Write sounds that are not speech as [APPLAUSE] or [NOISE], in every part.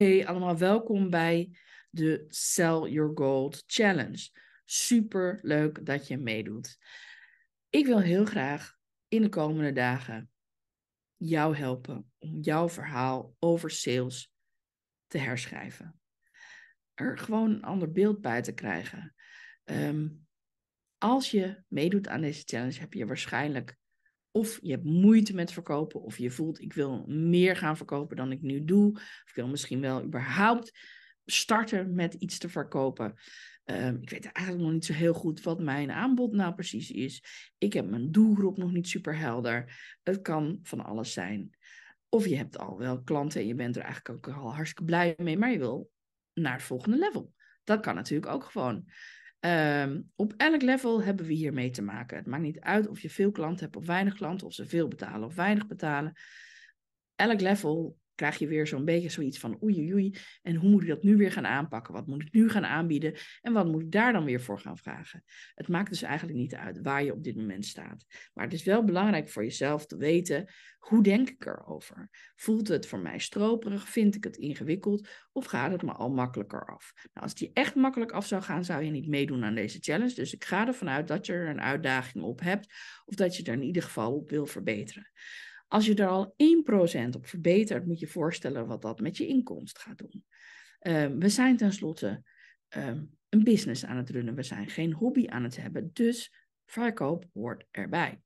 Hey, allemaal welkom bij de Sell Your Gold Challenge. Super leuk dat je meedoet. Ik wil heel graag in de komende dagen jou helpen om jouw verhaal over sales te herschrijven. Er gewoon een ander beeld bij te krijgen. Ehm, als je meedoet aan deze challenge, heb je waarschijnlijk of je hebt moeite met verkopen, of je voelt ik wil meer gaan verkopen dan ik nu doe, of ik wil misschien wel überhaupt starten met iets te verkopen. Ehm, ik weet eigenlijk nog niet zo heel goed wat mijn aanbod nou precies is. Ik heb mijn doelgroep nog niet super helder. Het kan van alles zijn. Of je hebt al wel klanten en je bent er eigenlijk ook al hartstikke blij mee, maar je wil naar het volgende level. Dat kan natuurlijk ook gewoon. Ehm, op elk level hebben we hiermee te maken. Het maakt niet uit of je veel klanten hebt of weinig klanten, of ze veel betalen of weinig betalen. Elk level krijg je weer zo'n beetje zoiets van oei oei. En hoe moet ik dat nu weer gaan aanpakken? Wat moet ik nu gaan aanbieden? En wat moet ik daar dan weer voor gaan vragen? Het maakt dus eigenlijk niet uit waar je op dit moment staat. Maar het is wel belangrijk voor jezelf te weten, hoe denk ik erover? Voelt het voor mij stroperig? Vind ik het ingewikkeld? Of gaat het me al makkelijker af? Nou, als die echt makkelijk af zou gaan, zou je niet meedoen aan deze challenge. Dus ik ga ervan uit dat je er een uitdaging op hebt. Of dat je er in ieder geval op wil verbeteren. Als je er al 1% op verbetert, moet je voorstellen wat dat met je inkomst gaat doen. Ehm, we zijn tenslotte ehm, een business aan het runnen. We zijn geen hobby aan het hebben. Dus verkoop hoort erbij.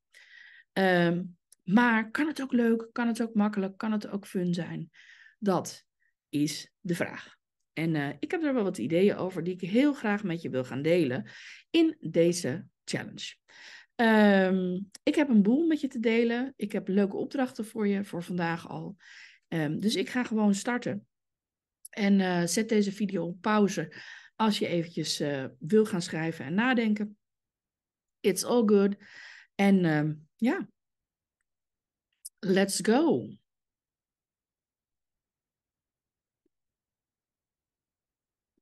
Ehm, maar kan het ook leuk? Kan het ook makkelijk? Kan het ook fun zijn? Dat is de vraag. En eh, ik heb er wel wat ideeën over die ik heel graag met je wil gaan delen in deze challenge. Ehm, ik heb een boel met je te delen. Ik heb leuke opdrachten voor je, voor vandaag al. Ehm, dus ik ga gewoon starten. En eh, zet deze video op pauze als je eventjes eh, wil gaan schrijven en nadenken. It's all good. En ehm, ja, let's go.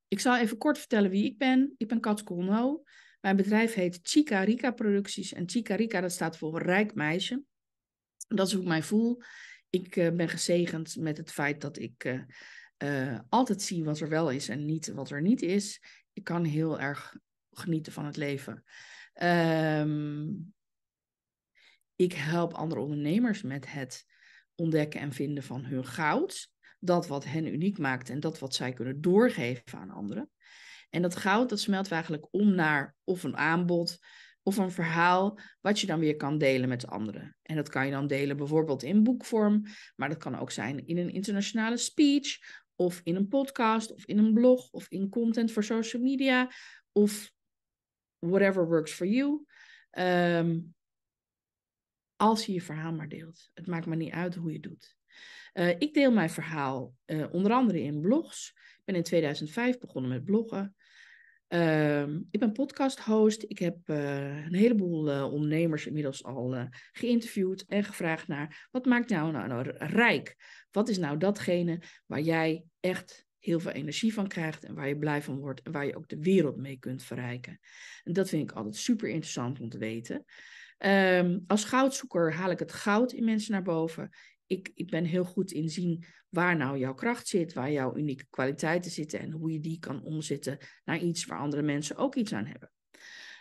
Ik zal even kort vertellen wie ik ben. Ik ben Kat Colno. Mijn bedrijf heet Chica Rica Producties. En Chica Rica, dat staat voor Rijk Meisje. Dat is hoe ik mij voel. Ik eh, ben gezegend met het feit dat ik eh, eh, altijd zie wat er wel is en niet wat er niet is. Ik kan heel erg genieten van het leven. Ehm, ik help andere ondernemers met het ontdekken en vinden van hun goud. Dat wat hen uniek maakt en dat wat zij kunnen doorgeven aan anderen. En dat goud, dat smelt eigenlijk om naar of een aanbod of een verhaal, wat je dan weer kan delen met anderen. En dat kan je dan delen bijvoorbeeld in boekvorm, maar dat kan ook zijn in een internationale speech, of in een podcast, of in een blog, of in content voor social media, of whatever works for you. Ehm, als je je verhaal maar deelt. Het maakt me niet uit hoe je het doet. Eh, ik deel mijn verhaal eh, onder andere in blogs. Ik ben in 2005 begonnen met bloggen. Ehm, ik ben podcast-host. Ik heb eh, een heleboel eh, ondernemers inmiddels al eh, geïnterviewd en gevraagd naar wat maakt nou, nou, nou rijk? Wat is nou datgene waar jij echt heel veel energie van krijgt en waar je blij van wordt en waar je ook de wereld mee kunt verrijken? En dat vind ik altijd super interessant om te weten. Ehm, als goudzoeker haal ik het goud in mensen naar boven. Ik, ik ben heel goed in zien waar nou jouw kracht zit, waar jouw unieke kwaliteiten zitten en hoe je die kan omzetten naar iets waar andere mensen ook iets aan hebben.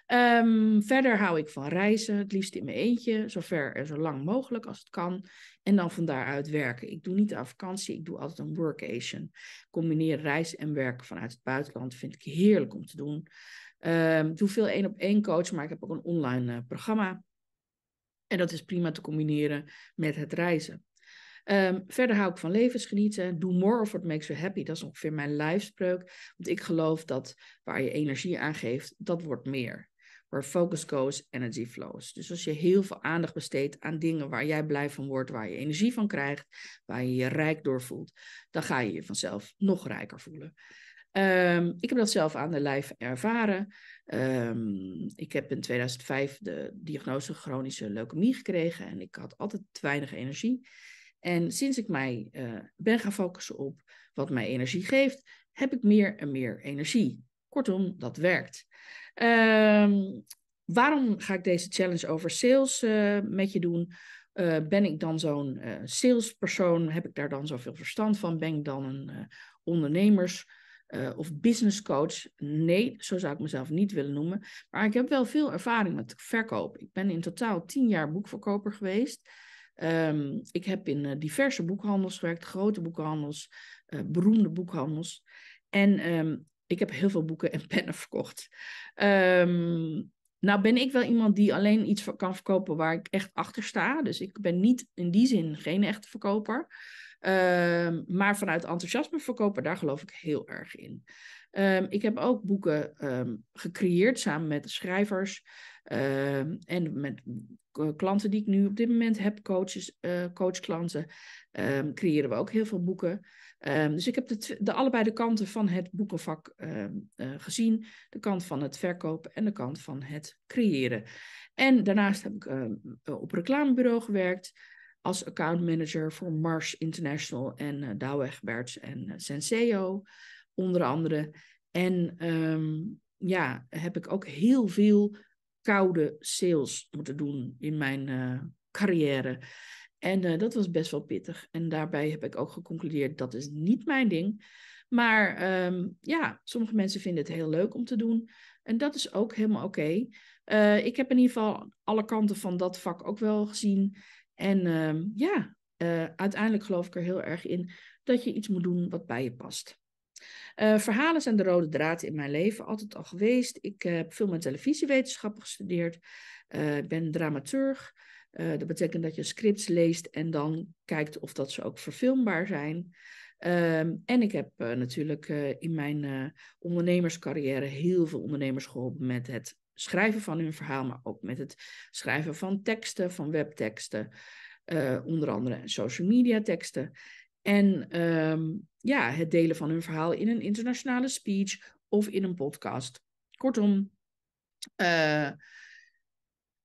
Ehm, verder hou ik van reizen, het liefst in mijn eentje, zover en zo lang mogelijk als het kan. En dan van daaruit werken. Ik doe niet aan vakantie, ik doe altijd een workation. Combineer reis en werken vanuit het buitenland vind ik heerlijk om te doen. Um, ik doe veel één op één coach, maar ik heb ook een online eh, programma. En dat is prima te combineren met het reizen. Ehm, verder hou ik van levensgenieten. Do more of what makes you happy. Dat is ongeveer mijn lijfspreuk. Want ik geloof dat waar je energie aan geeft, dat wordt meer. Where focus goes, energy flows. Dus als je heel veel aandacht besteedt aan dingen waar jij blij van wordt, waar je energie van krijgt, waar je je rijk door voelt, dan ga je je vanzelf nog rijker voelen. Ehm, ik heb dat zelf aan de lijf ervaren. Ehm, ik heb in 2005 de diagnose chronische leukemie gekregen en ik had altijd te weinig energie. En sinds ik mij eh, ben gaan focussen op wat mij energie geeft, heb ik meer en meer energie. Kortom, dat werkt. Ehm, waarom ga ik deze challenge over sales uh, met je doen? Eh, ben ik dan zo'n salespersoon? Heb ik daar dan zoveel verstand van? Ben ik dan een ondernemers of businesscoach? Nee, zo zou ik mezelf niet willen noemen. Maar ik heb wel veel ervaring met verkoop. Ik ben in totaal tien jaar boekverkoper geweest. Ehm, ik heb in eh, diverse boekhandels gewerkt, grote boekhandels, eh, beroemde boekhandels. En ehm, ik heb heel veel boeken en [LAUGHS] pennen verkocht. Ehm, nou ben ik wel iemand die alleen iets kan verkopen waar ik echt achter sta. Dus ik ben niet in die zin geen echte verkoper. maar vanuit enthousiasme verkopen, daar geloof ik heel erg in. Ehm, ik heb ook boeken ehm, gecreëerd samen met schrijvers ehm, en met klanten die ik nu op dit moment heb, coaches, uh, coachklanten, creëren we ook heel veel boeken. dus ik heb de, allebei de kanten van het boekenvak eh, gezien. De kant van het verkopen en de kant van het creëren. En daarnaast heb ik op reclamebureau gewerkt als accountmanager voor Mars International en uh, eh, Douwe Egberts en Senseo onder andere. En ehm, ja, heb ik ook heel veel koude sales moeten doen in mijn eh, carrière. En eh, dat was best wel pittig. En daarbij heb ik ook geconcludeerd, dat is niet mijn ding. Maar ehm, ja, sommige mensen vinden het heel leuk om te doen. En dat is ook helemaal oké. Eh, ik heb in ieder geval alle kanten van dat vak ook wel gezien. En ehm, ja, uiteindelijk geloof ik er heel erg in dat je iets moet doen wat bij je past. Eh, verhalen zijn de rode draad in mijn leven, altijd al geweest. Ik heb veel film- en televisiewetenschappen gestudeerd. Eh, ik ben dramaturg. Eh, dat betekent dat je scripts leest en dan kijkt of dat ze ook verfilmbaar zijn. Ehm, en ik heb natuurlijk in mijn ondernemerscarrière heel veel ondernemers geholpen met het schrijven van hun verhaal, maar ook met het schrijven van teksten, van webteksten. onder andere social media teksten. En ehm, ja, het delen van hun verhaal in een internationale speech of in een podcast. Kortom, eh,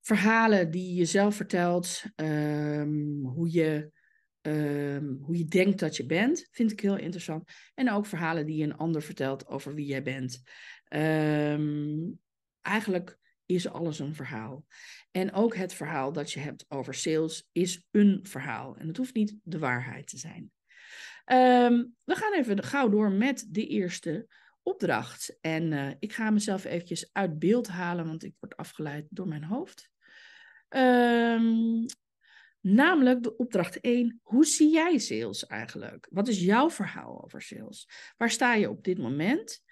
verhalen die je zelf vertelt, ehm, hoe, je, ehm, hoe je denkt dat je bent, vind ik heel interessant. En ook verhalen die een ander vertelt over wie jij bent. eigenlijk is alles een verhaal. En ook het verhaal dat je hebt over sales is een verhaal. En het hoeft niet de waarheid te zijn. Ehm, we gaan even gauw door met de eerste opdracht. En eh, ik ga mezelf eventjes uit beeld halen, want ik word afgeleid door mijn hoofd. Ehm, namelijk de opdracht 1. Hoe zie jij sales eigenlijk? Wat is jouw verhaal over sales? Waar sta je op dit moment?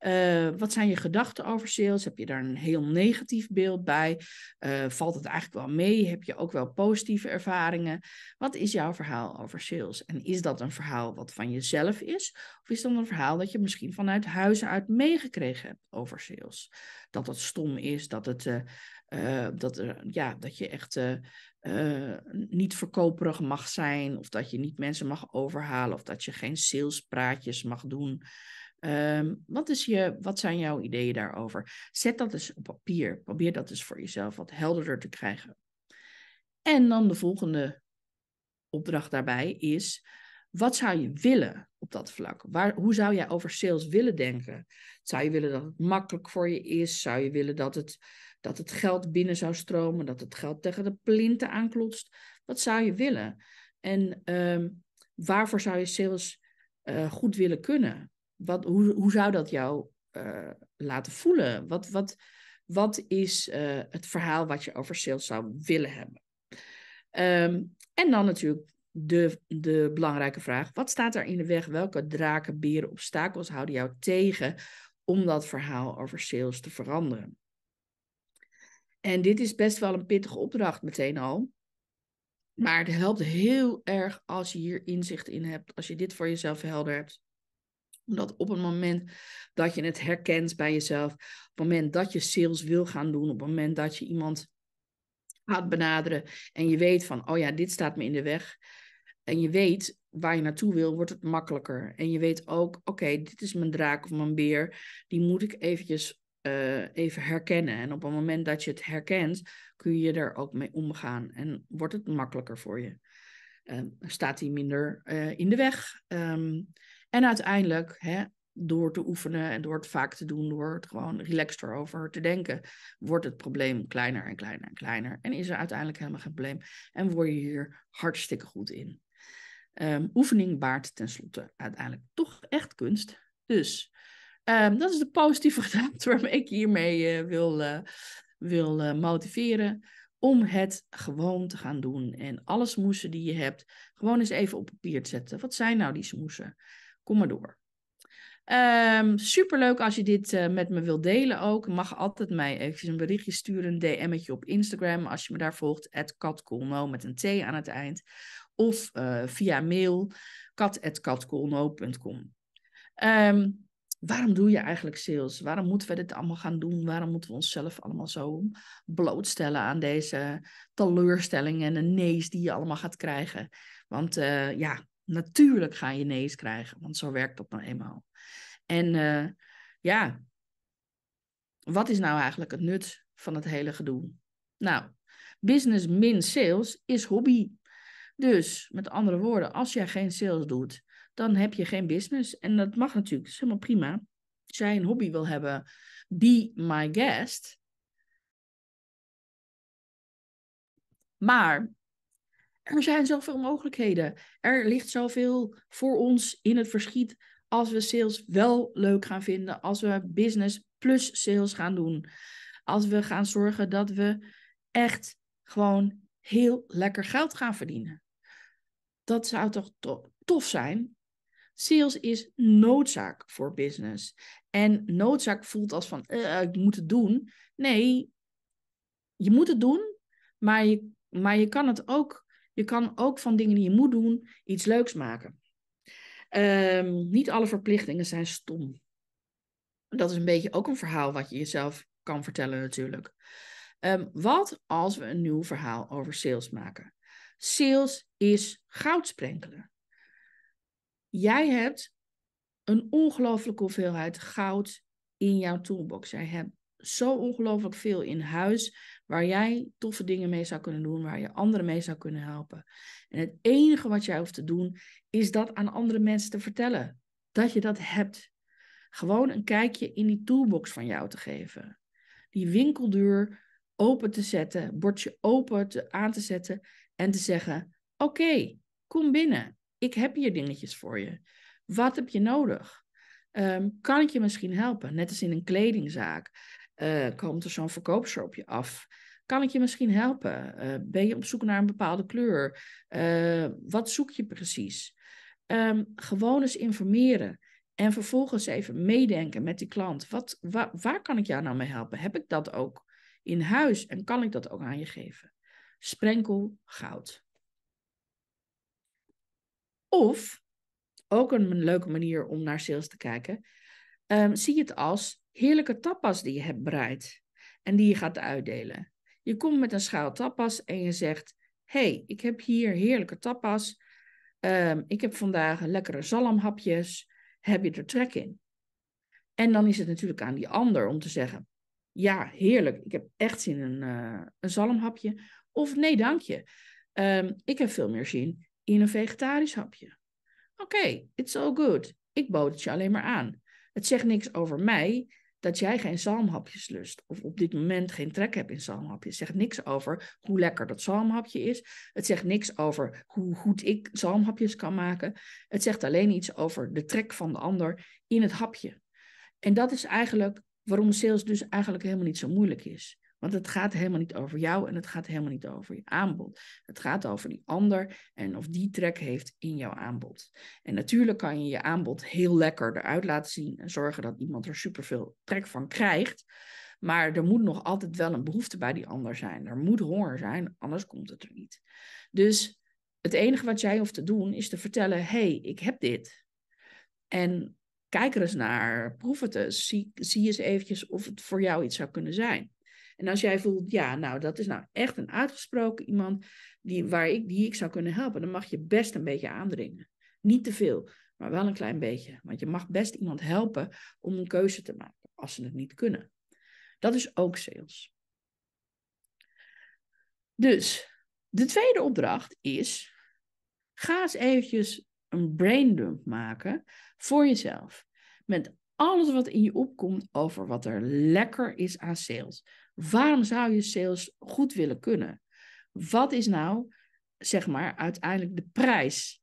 Eh, wat zijn je gedachten over sales? Heb je daar een heel negatief beeld bij? Eh, valt het eigenlijk wel mee? Heb je ook wel positieve ervaringen? Wat is jouw verhaal over sales? En is dat een verhaal wat van jezelf is? Of is dat een verhaal dat je misschien vanuit huizen uit meegekregen hebt over sales? Dat het stom is, dat, het, uh, dat, ja, dat je echt niet verkoperig mag zijn, of dat je niet mensen mag overhalen, of dat je geen salespraatjes mag doen. Ehm, wat, is je, wat zijn jouw ideeën daarover? Zet dat eens op papier. Probeer dat eens voor jezelf wat helderder te krijgen. En dan de volgende opdracht daarbij is: wat zou je willen op dat vlak? Waar, hoe zou jij over sales willen denken? Zou je willen dat het makkelijk voor je is? Zou je willen dat het, dat het geld binnen zou stromen? Dat het geld tegen de plinten aanklotst? Wat zou je willen? En ehm, waarvoor zou je sales eh, goed willen kunnen? Wat, hoe, hoe zou dat jou eh, laten voelen? Wat, wat, wat is eh, het verhaal wat je over sales zou willen hebben? Ehm, en dan natuurlijk de, de belangrijke vraag: wat staat er in de weg? Welke draken, beren, obstakels houden jou tegen om dat verhaal over sales te veranderen? En dit is best wel een pittige opdracht meteen al. Maar het helpt heel erg als je hier inzicht in hebt, als je dit voor jezelf helder hebt omdat op het moment dat je het herkent bij jezelf, op het moment dat je sales wil gaan doen, op het moment dat je iemand gaat benaderen en je weet van, oh ja, dit staat me in de weg. En je weet waar je naartoe wil, wordt het makkelijker. En je weet ook, oké, dit is mijn draak of mijn beer. Die moet ik eventjes eh, even herkennen. En op het moment dat je het herkent, kun je er ook mee omgaan. En wordt het makkelijker voor je. Uh, staat die minder eh, in de weg? Ehm, en uiteindelijk, hè, door te oefenen en door het vaak te doen, door het gewoon relaxed erover te denken, wordt het probleem kleiner en kleiner en kleiner. En is er uiteindelijk helemaal geen probleem. En word je hier hartstikke goed in. Ehm, oefening baart tenslotte uiteindelijk toch echt kunst. Dus ehm, dat is de positieve [LAUGHS] gedachte waarmee ik hiermee eh, wil, eh, wil eh, motiveren. Om het gewoon te gaan doen. En alle smoesen die je hebt, gewoon eens even op papier te zetten. Wat zijn nou die smoesen? Kom maar door. Um, superleuk als je dit eh, met me wilt delen ook. Mag altijd mij even een berichtje sturen, een DM'tje op Instagram als je me daar volgt. @katkolno met een T aan het eind. Of eh, via mail kat.katkolno.com um, ehm, Waarom doe je eigenlijk sales? Waarom moeten we dit allemaal gaan doen? Waarom moeten we onszelf allemaal zo blootstellen aan deze teleurstellingen en de nee's die je allemaal gaat krijgen? Want eh, ja, Natuurlijk ga je nee's krijgen, want zo werkt dat nou eenmaal. En eh, ja, wat is nou eigenlijk het nut van het hele gedoe? Nou, business min sales is hobby. Dus met andere woorden, als jij geen sales doet, dan heb je geen business. En dat mag natuurlijk, is helemaal prima. Als jij een hobby wil hebben, be my guest. Maar er zijn zoveel mogelijkheden. Er ligt zoveel voor ons in het verschiet als we sales wel leuk gaan vinden, als we business plus sales gaan doen. Als we gaan zorgen dat we echt gewoon heel lekker geld gaan verdienen. Dat zou toch tof zijn? Sales is noodzaak voor business. En noodzaak voelt als van, uh, ik moet het doen. Nee, je moet het doen, maar je, maar je kan het ook je kan ook van dingen die je moet doen iets leuks maken. Ehm, niet alle verplichtingen zijn stom. Dat is een beetje ook een verhaal wat je jezelf kan vertellen natuurlijk. Ehm, wat als we een nieuw verhaal over sales maken? Sales is goud sprenkelen. Jij hebt een ongelooflijke hoeveelheid goud in jouw toolbox. Jij hebt zo ongelooflijk veel in huis waar jij toffe dingen mee zou kunnen doen, waar je anderen mee zou kunnen helpen. En het enige wat jij hoeft te doen, is dat aan andere mensen te vertellen. Dat je dat hebt. Gewoon een kijkje in die toolbox van jou te geven. Die winkeldeur open te zetten, bordje open te, aan te zetten en te zeggen: Oké, kom binnen. Ik heb hier dingetjes voor je. Wat heb je nodig? Ehm, kan ik je misschien helpen? Net als in een kledingzaak. Eh, komt er zo'n verkoopster op je af? Kan ik je misschien helpen? Eh, ben je op zoek naar een bepaalde kleur? Eh, wat zoek je precies? Ehm, gewoon eens informeren. En vervolgens even meedenken met die klant. Wat, waar kan ik jou nou mee helpen? Heb ik dat ook in huis en kan ik dat ook aan je geven? Sprenkel goud. Of, ook een leuke manier om naar sales te kijken, um, zie het als heerlijke tapas die je hebt bereid en die je gaat uitdelen. Je komt met een schaal tapas en je zegt: hey, ik heb hier heerlijke tapas. Ehm, ik heb vandaag lekkere zalmhapjes. Heb je er trek in? En dan is het natuurlijk aan die ander om te zeggen: ja, heerlijk, ik heb echt zin in een eh, zalmhapje. Of nee, dank je. Ehm, ik heb veel meer zin in een vegetarisch hapje. Oké, it's all good. Ik bood het je alleen maar aan. Het zegt niks over mij dat jij geen zalmhapjes lust. Of op dit moment geen trek hebt in zalmhapjes. Het zegt niks over hoe lekker dat zalmhapje is. Het zegt niks over hoe goed ik zalmhapjes kan maken. Het zegt alleen iets over de trek van de ander in het hapje. En dat is eigenlijk waarom sales dus eigenlijk helemaal niet zo moeilijk is. Want het gaat helemaal niet over jou en het gaat helemaal niet over je aanbod. Het gaat over die ander en of die trek heeft in jouw aanbod. En natuurlijk kan je je aanbod heel lekker eruit laten zien en zorgen dat iemand er superveel trek van krijgt. Maar er moet nog altijd wel een behoefte bij die ander zijn. Er moet honger zijn, anders komt het er niet. Dus het enige wat jij hoeft te doen is te vertellen: hey, ik heb dit. En kijk er eens naar, proef het eens, zie, zie eens eventjes of het voor jou iets zou kunnen zijn. En als jij voelt, ja, nou, dat is nou echt een uitgesproken iemand die, waar ik, die ik zou kunnen helpen, dan mag je best een beetje aandringen. Niet te veel, maar wel een klein beetje. Want je mag best iemand helpen om een keuze te maken als ze het niet kunnen. Dat is ook sales. Dus de tweede opdracht is: ga eens eventjes een braindump maken voor jezelf. Met alles wat in je opkomt over wat er lekker is aan sales. Waarom zou je sales goed willen kunnen? Wat is nou, zeg maar, uiteindelijk de prijs?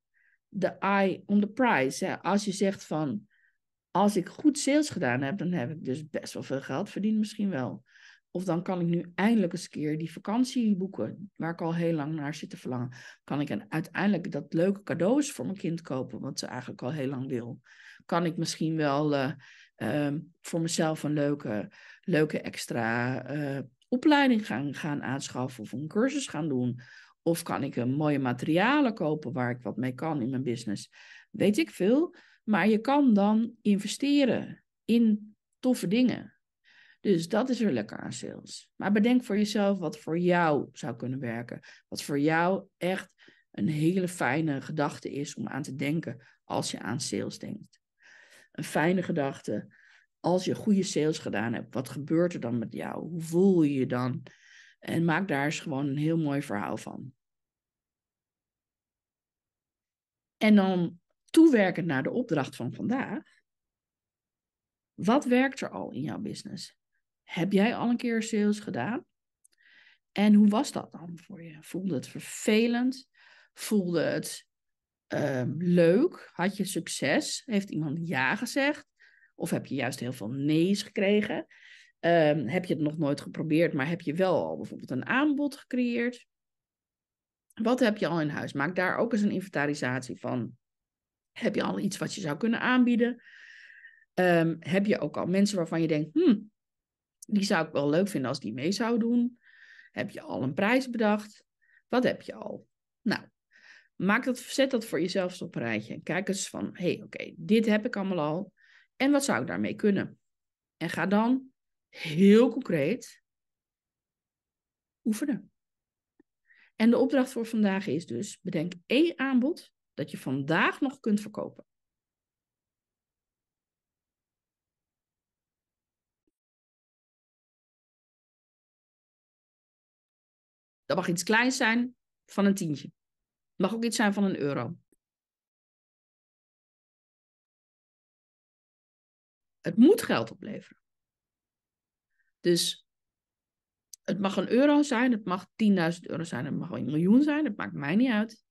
De eye on the price. Hè? Als je zegt van, als ik goed sales gedaan heb, dan heb ik dus best wel veel geld verdiend, misschien wel. Of dan kan ik nu eindelijk eens een keer die vakantie boeken, waar ik al heel lang naar zit te verlangen. Kan ik een, uiteindelijk dat leuke cadeaus voor mijn kind kopen, wat ze eigenlijk al heel lang wil. Kan ik misschien wel eh, ehm, voor mezelf een leuke leuke extra eh, opleiding gaan, gaan aanschaffen of een cursus gaan doen? Of kan ik een mooie materialen kopen waar ik wat mee kan in mijn business? Weet ik veel. Maar je kan dan investeren in toffe dingen. Dus dat is er lekker aan sales. Maar bedenk voor jezelf wat voor jou zou kunnen werken. Wat voor jou echt een hele fijne gedachte is om aan te denken als je aan sales denkt. Een fijne gedachte als je goede sales gedaan hebt, wat gebeurt er dan met jou? Hoe voel je je dan? En maak daar eens gewoon een heel mooi verhaal van. En dan toewerkend naar de opdracht van vandaag. Wat werkt er al in jouw business? Heb jij al een keer sales gedaan? En hoe was dat dan voor je? Voelde het vervelend? Voelde het ehm, leuk? Had je succes? Heeft iemand ja gezegd? Of heb je juist heel veel nee's gekregen? Ehm, heb je het nog nooit geprobeerd, maar heb je wel al bijvoorbeeld een aanbod gecreëerd? Wat heb je al in huis? Maak daar ook eens een inventarisatie van. Heb je al iets wat je zou kunnen aanbieden? Ehm, heb je ook al mensen waarvan je denkt, hmm, die zou ik wel leuk vinden als die mee zou doen? Heb je al een prijs bedacht? Wat heb je al? Nou, maak dat, zet dat voor jezelf op een rijtje. En kijk eens van, hé, hey, oké, dit heb ik allemaal al. En wat zou ik daarmee kunnen? En ga dan heel concreet oefenen. En de opdracht voor vandaag is dus: bedenk één aanbod dat je vandaag nog kunt verkopen. Dat mag iets kleins zijn van een tientje. Het mag ook iets zijn van een euro. Het moet geld opleveren. Dus het mag een euro zijn, het mag 10.000 euro zijn, het mag een miljoen zijn, het maakt mij niet uit.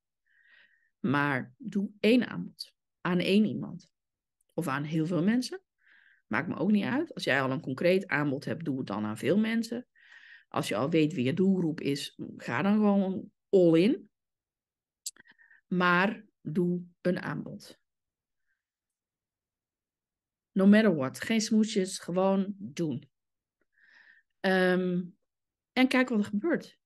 Maar doe één aanbod aan één iemand of aan heel veel mensen. Maakt me ook niet uit. Als jij al een concreet aanbod hebt, doe het dan aan veel mensen. Als je al weet wie je doelgroep is, ga dan gewoon all in. Maar doe een aanbod no matter what. Geen smoesjes, gewoon doen. Ehm, en kijk wat er gebeurt.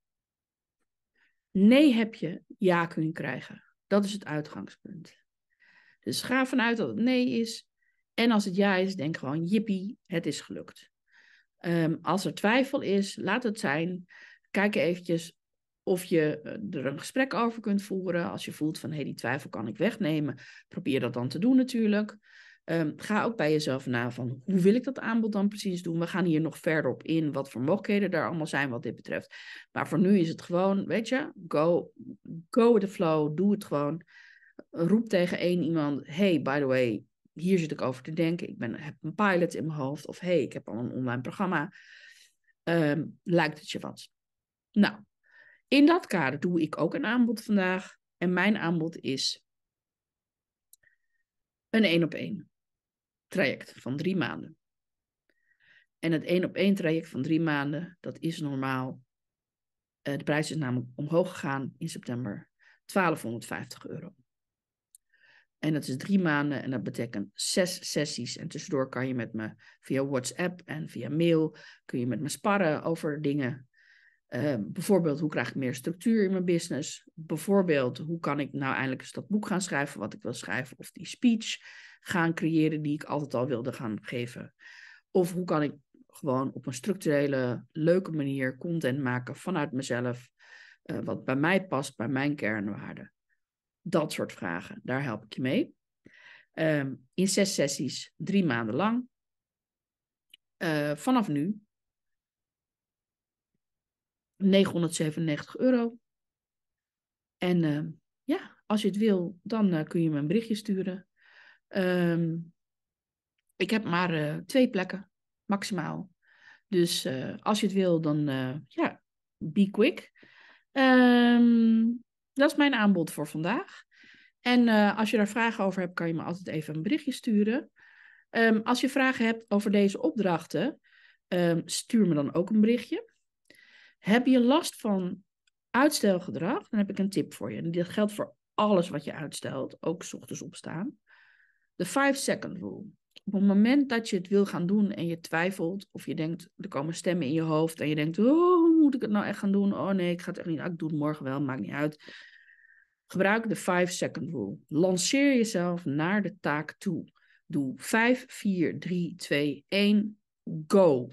Nee heb je, ja kunnen krijgen. Dat is het uitgangspunt. Dus ga vanuit dat het nee is. En als het ja is, denk gewoon, jippie, het is gelukt. Ehm, als er twijfel is, laat het zijn. Kijk eventjes of je eh, er een gesprek over kunt voeren. Als je voelt van, hé, hey, die twijfel kan ik wegnemen. Probeer dat dan te doen natuurlijk. Ehm, ga ook bij jezelf na van hoe wil ik dat aanbod dan precies doen? We gaan hier nog verder op in, wat voor mogelijkheden er allemaal zijn wat dit betreft. Maar voor nu is het gewoon, weet je, go, go with the flow, doe het gewoon. Roep tegen één iemand, hey, by the way, hier zit ik over te denken. Ik ben, heb een pilot in mijn hoofd of hey, ik heb al een online programma. Ehm, lijkt het je wat? Nou, in dat kader doe ik ook een aanbod vandaag. En mijn aanbod is een één op één traject van drie maanden. En het één op één traject van drie maanden, dat is normaal. Eh, de prijs is namelijk omhoog gegaan in september 1250 euro. En dat is drie maanden en dat betekent zes sessies. En tussendoor kan je met me via WhatsApp en via mail, kun je met me sparren over dingen Ehm, bijvoorbeeld, hoe krijg ik meer structuur in mijn business? Bijvoorbeeld, hoe kan ik nou eindelijk eens dat boek gaan schrijven wat ik wil schrijven? Of die speech gaan creëren die ik altijd al wilde gaan geven? Of hoe kan ik gewoon op een structurele, leuke manier content maken vanuit mezelf, eh, wat bij mij past, bij mijn kernwaarden? Dat soort vragen, daar help ik je mee. Ehm, in zes sessies, drie maanden lang. Eh, vanaf nu 997 euro. En ehm, ja, als je het wil, dan eh, kun je me een berichtje sturen. Ehm, ik heb maar eh, twee plekken, maximaal. Dus eh, als je het wil, dan ja, be quick. Ehm, dat is mijn aanbod voor vandaag. En als je daar vragen over hebt, kan je me altijd even een berichtje sturen. als je vragen hebt over deze opdrachten, stuur me dan ook een berichtje. Heb je last van uitstelgedrag? Dan heb ik een tip voor je. En dat geldt voor alles wat je uitstelt, ook s ochtends opstaan. De 5-second rule. Op het moment dat je het wil gaan doen en je twijfelt, of je denkt, er komen stemmen in je hoofd en je denkt, oh, moet ik het nou echt gaan doen? Oh nee, ik ga het echt niet. Ah, ik doe het morgen wel, maakt niet uit. Gebruik de 5-second rule. Lanceer jezelf naar de taak toe. Doe 5, 4, 3, 2, 1, go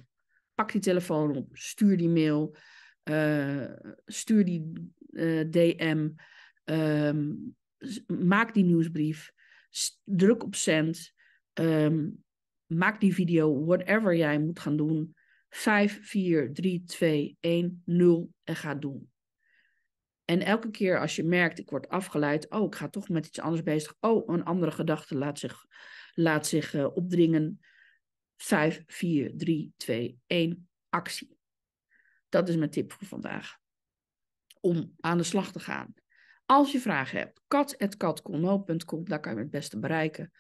pak die telefoon op, stuur die mail, uh, stuur die uh, eh, DM, um, ehm, maak die nieuwsbrief, druk op send, um, maak die video, whatever jij moet gaan doen. 5, 4, 3, 2, 1, 0 en ga doen. En elke keer als je merkt, ik word afgeleid, oh, ik ga toch met iets anders bezig, oh, een andere gedachte laat zich, laat zich uh, opdringen. 5, 4, 3, 2, 1, actie. Dat is mijn tip voor vandaag. Om aan de slag te gaan. Als je vragen hebt, kat.katkolno.com, daar kan je het beste bereiken.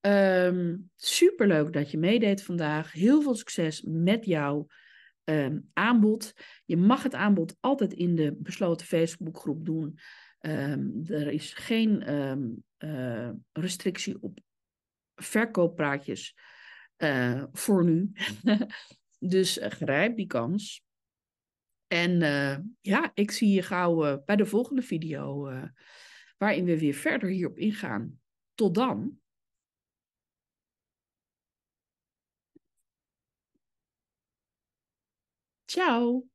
Um, superleuk dat je meedeed vandaag. Heel veel succes met jouw ehm, aanbod. Je mag het aanbod altijd in de besloten Facebookgroep doen. Ehm, er is geen eh, restrictie op verkooppraatjes. Eh, voor nu. [LAUGHS] dus eh, grijp die kans. En eh, ja, ik zie je gauw bij de volgende video, waarin we weer verder hierop ingaan. Tot dan. Ciao.